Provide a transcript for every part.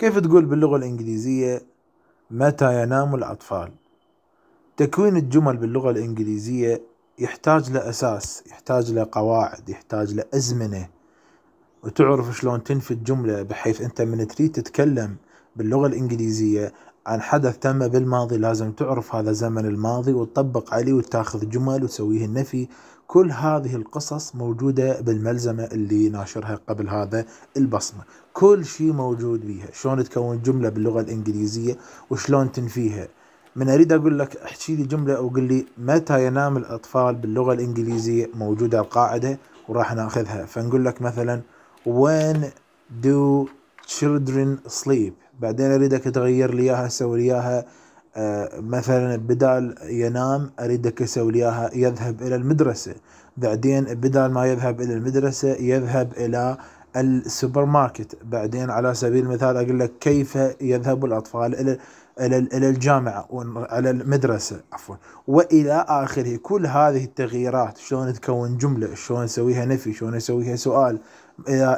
كيف تقول باللغة الإنجليزية متى ينام الأطفال تكوين الجمل باللغة الإنجليزية يحتاج لأساس أساس يحتاج لقواعد قواعد يحتاج لأزمنة أزمنة وتعرف شلون تنفي الجملة بحيث أنت من تريد تتكلم باللغة الإنجليزية عن حدث تم بالماضي لازم تعرف هذا زمن الماضي وتطبق عليه وتاخذ جمل وتسويه النفي كل هذه القصص موجودة بالملزمة اللي ناشرها قبل هذا البصمة كل شيء موجود بيها شلون تكون جملة باللغة الإنجليزية وشلون تنفيها من أريد أقول لك احكي لي جملة وقل لي متى ينام الأطفال باللغة الإنجليزية موجودة القاعدة وراح ناخذها فنقول لك مثلا When do children sleep بعدين اريدك تغير لي اياها اسوي لي اياها آه، مثلا بدال ينام اريدك اسوي اياها يذهب الى المدرسه بعدين بدال ما يذهب الى المدرسه يذهب الى السوبر ماركت بعدين على سبيل المثال اقول لك كيف يذهب الاطفال الى الى الى الجامعه على المدرسه عفوا والى اخره كل هذه التغييرات شلون تكون جمله شلون اسويها نفي شلون اسويها سؤال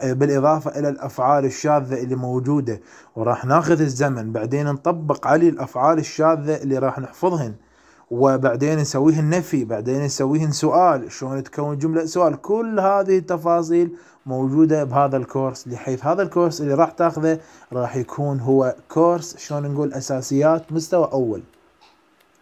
بالإضافة إلى الأفعال الشاذة اللي موجودة وراح ناخذ الزمن بعدين نطبق عليه الأفعال الشاذة اللي راح نحفظهن وبعدين نسويهن نفي بعدين نسويهن سؤال شلون تكون جملة سؤال كل هذه التفاصيل موجودة بهذا الكورس بحيث هذا الكورس اللي راح تاخذه راح يكون هو كورس شلون نقول أساسيات مستوى أول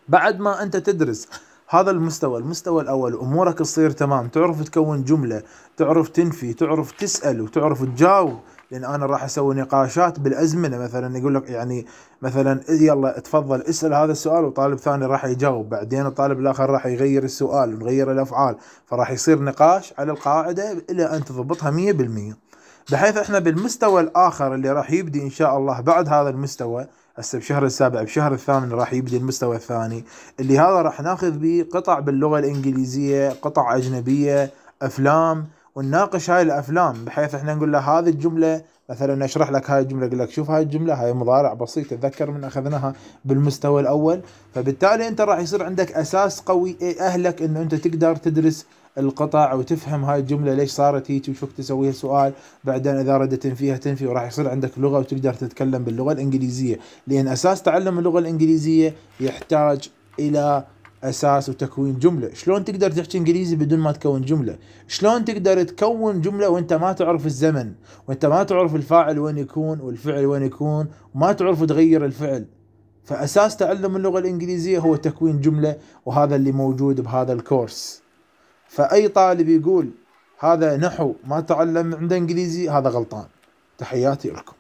بعد ما أنت تدرس هذا المستوى المستوى الأول أمورك تصير تمام تعرف تكون جملة تعرف تنفي تعرف تسأل وتعرف تجاوب لان انا راح اسوي نقاشات بالازمنه مثلا يقول لك يعني مثلا يلا تفضل اسال هذا السؤال وطالب ثاني راح يجاوب بعدين الطالب الاخر راح يغير السؤال ونغير الافعال فراح يصير نقاش على القاعده الى ان تضبطها 100% بحيث احنا بالمستوى الاخر اللي راح يبدي ان شاء الله بعد هذا المستوى هسه بشهر السابع بشهر الثامن راح يبدي المستوى الثاني اللي هذا راح ناخذ به قطع باللغه الانجليزيه قطع اجنبيه افلام ونناقش هاي الافلام بحيث احنا نقول له هذه الجمله مثلا اشرح لك هاي الجمله اقول لك شوف هاي الجمله هاي مضارع بسيط تتذكر من اخذناها بالمستوى الاول فبالتالي انت راح يصير عندك اساس قوي إيه، اهلك انه انت تقدر تدرس القطع وتفهم هاي الجملة ليش صارت هيك وشو تسوي تسويها سؤال بعدين إذا ردت تنفيها تنفي وراح يصير عندك لغة وتقدر تتكلم باللغة الإنجليزية لأن أساس تعلم اللغة الإنجليزية يحتاج إلى اساس وتكوين جمله شلون تقدر تحكي انجليزي بدون ما تكون جمله شلون تقدر تكون جمله وانت ما تعرف الزمن وانت ما تعرف الفاعل وين يكون والفعل وين يكون وما تعرف تغير الفعل فاساس تعلم اللغه الانجليزيه هو تكوين جمله وهذا اللي موجود بهذا الكورس فأي طالب يقول هذا نحو ما تعلم عنده إنجليزي هذا غلطان تحياتي لكم